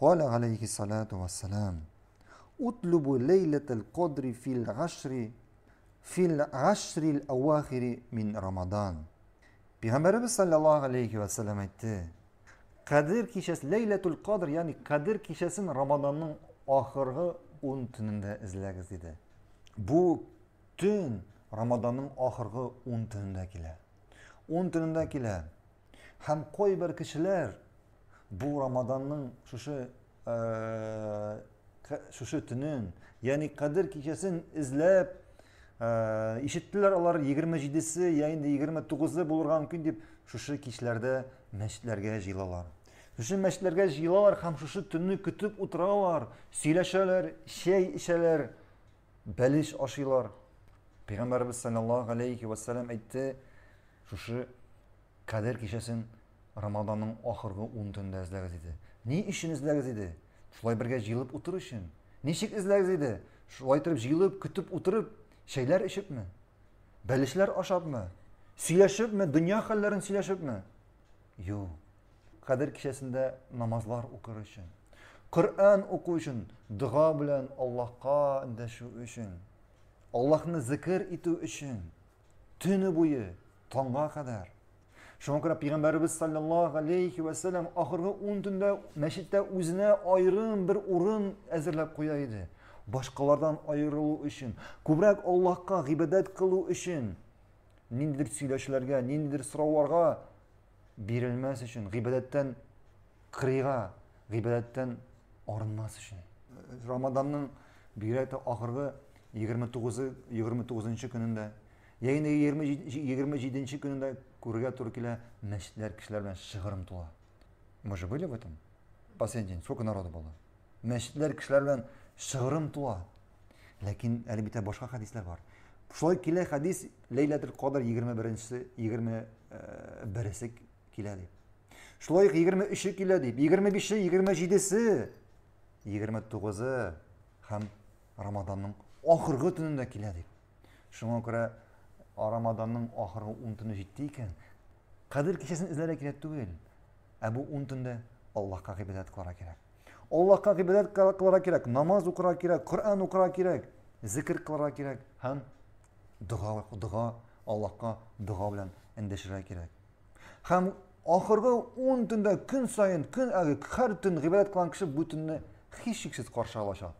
Хәляле алейхи салат уа салам. Утлу бу лайлатул кадри фил гашри фил гашрил авахири мин рамадан. Пайгамберис саллаллаху алейхи вассалам салам әйтте: "Кадир кичәсе лайлатул кадр, ягъни кадир рамаданның ахырғы 10 түнінде излагыз" диде. Бу түн рамаданның ахыргы 10 түнндәкләр. 10 түнндәкләр һәм кой бер кишләр bu Ramazan'ın şuşu e, şuşu tünün yani Kadir kecesini izlep ә, ишеттілер олар 27-сі яғни 29-ы болған күн деп шушы кешлерді мәшітлерге жиылалар шушы мәшітлерге жиылалар һәм шушы түнні күтіп отыралар сөйләшәләр шәй ішәләр бәлеш ашыйлар пайғамбарыбыз саллаллаху алейхи уассалам әйтті шушы қадір кешесін Рамаданның ахыргы 10 төндә эзләгез иде. Ни ишин эзләгез иде? Шулай бергә җыелып утыру өчен. Ничек эзләгез иде? Шулай итеп җыелып, күтүп утырып, шәйләр ишепме? Бәлешләр ашадымы? Сөйләшепме, дөнья хәлләрен сөйләшепме? Ю! Кадер кичәсендә намазлар укыр өчен. Коръан уку өчен, дуа белән Аллаһка индәшү өчен. Аллаһны зикр итү өчен. Төне буе, таңга кадәр. Шуңа күрә Пәйгамбәрбез саллаллаһу алейхи ва сәлләм ахыргы 10 төндә мәсҗиддә үзенә айрым бер урын әзерләп куя иде. Башкалардан айырылу өчен, күбрәк Аллаһка гыйбадат кылу өчен, ниндидер сөйләшүләргә, ниндидер сорауларга бирелмәс өчен, гыйбадаттан кырыйга, гыйбадаттан арынмас өчен. Рамаданның бигрәк тә ахыргы 29-29 көнендә, ягъни 27-нче көнендә көрге тура келе мәшіттер кісілер шығырым тула мы же были в этом последний день сколько народу было мәшіттер кісілер шығырым тула ләкин әле бит башка хадисләр бар шулай килә хадис ләйләтел қадар 21 беренчесе егерме э, бересе килә дип шулай ук егерме өче килә дип егерме беше егерме җидесе егерме тугызы һәм рамаданның ахыргы төнендә килә дип шуңа күрә рамаданның ақырғы он түні жетті екен қадір кешесін іздәрә керек түгел ә бұл он түнде аллахқа ғибадат қылара керек аллахқа ғибадат қылара керек намаз оқыра керек құран оқыра керек зікір қылара керек һәм дұға дұға аллахқа дұға белән эндәшергә керек һәм ахыргы он төндә көн сайын көн һәр түн ғибадат кылган кеше бу төнне һичшиксез каршы алачак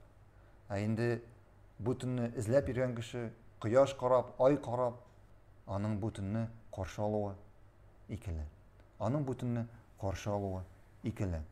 ә инде бу төнне эзләп йөргән кеше құяш қарап ай қарап аның бүтінні қоршалуы екілі. Аның бүтінні қоршалуы екілі.